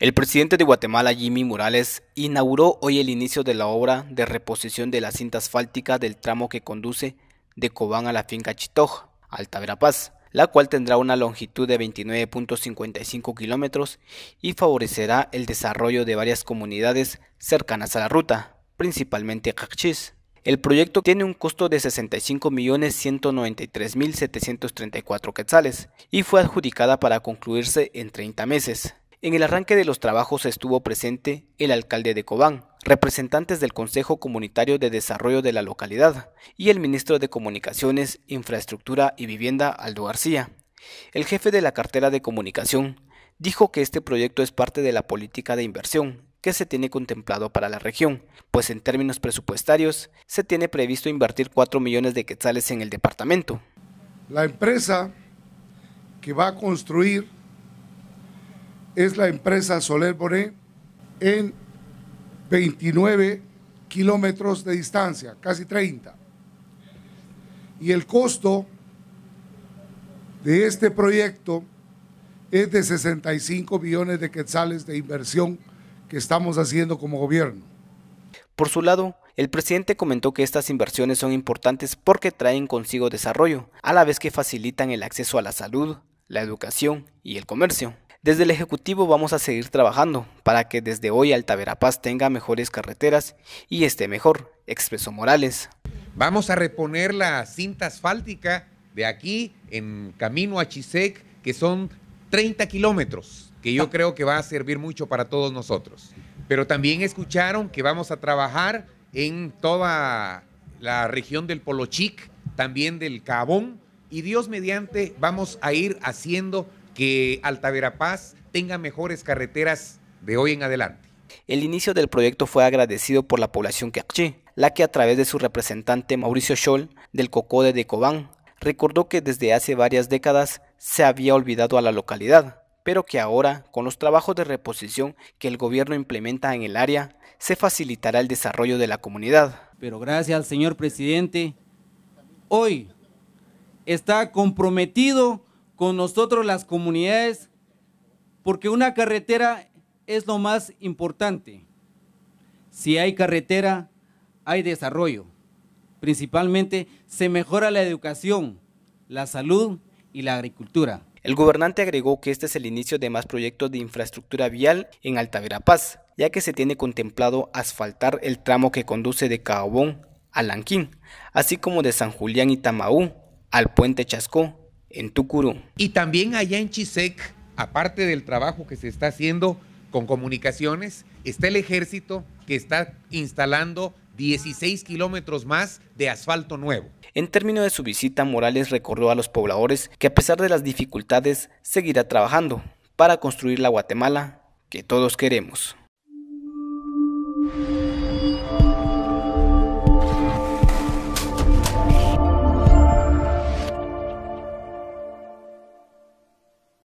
El presidente de Guatemala, Jimmy Morales, inauguró hoy el inicio de la obra de reposición de la cinta asfáltica del tramo que conduce de Cobán a la finca Chitoj, Alta Verapaz, la cual tendrá una longitud de 29.55 kilómetros y favorecerá el desarrollo de varias comunidades cercanas a la ruta, principalmente Cachis. El proyecto tiene un costo de 65.193.734 quetzales y fue adjudicada para concluirse en 30 meses. En el arranque de los trabajos estuvo presente el alcalde de Cobán, representantes del Consejo Comunitario de Desarrollo de la localidad y el ministro de Comunicaciones, Infraestructura y Vivienda, Aldo García. El jefe de la cartera de comunicación dijo que este proyecto es parte de la política de inversión que se tiene contemplado para la región, pues en términos presupuestarios se tiene previsto invertir 4 millones de quetzales en el departamento. La empresa que va a construir es la empresa Soler en 29 kilómetros de distancia, casi 30. Y el costo de este proyecto es de 65 millones de quetzales de inversión que estamos haciendo como gobierno. Por su lado, el presidente comentó que estas inversiones son importantes porque traen consigo desarrollo, a la vez que facilitan el acceso a la salud, la educación y el comercio. Desde el Ejecutivo vamos a seguir trabajando para que desde hoy Altaverapaz tenga mejores carreteras y esté mejor, expresó Morales. Vamos a reponer la cinta asfáltica de aquí en camino a Chisec, que son 30 kilómetros, que yo ah. creo que va a servir mucho para todos nosotros. Pero también escucharon que vamos a trabajar en toda la región del Polochic, también del Cabón, y Dios mediante vamos a ir haciendo que Altaverapaz tenga mejores carreteras de hoy en adelante. El inicio del proyecto fue agradecido por la población que la que a través de su representante Mauricio Scholl del Cocode de Cobán recordó que desde hace varias décadas se había olvidado a la localidad, pero que ahora, con los trabajos de reposición que el gobierno implementa en el área, se facilitará el desarrollo de la comunidad. Pero gracias al señor presidente, hoy está comprometido con nosotros las comunidades, porque una carretera es lo más importante. Si hay carretera, hay desarrollo. Principalmente se mejora la educación, la salud y la agricultura. El gobernante agregó que este es el inicio de más proyectos de infraestructura vial en Alta Verapaz, ya que se tiene contemplado asfaltar el tramo que conduce de Caobón a Lanquín, así como de San Julián y Tamaú al puente Chascó en Tucurú. Y también allá en Chisec, aparte del trabajo que se está haciendo con comunicaciones, está el ejército que está instalando 16 kilómetros más de asfalto nuevo. En términos de su visita, Morales recordó a los pobladores que a pesar de las dificultades seguirá trabajando para construir la Guatemala que todos queremos.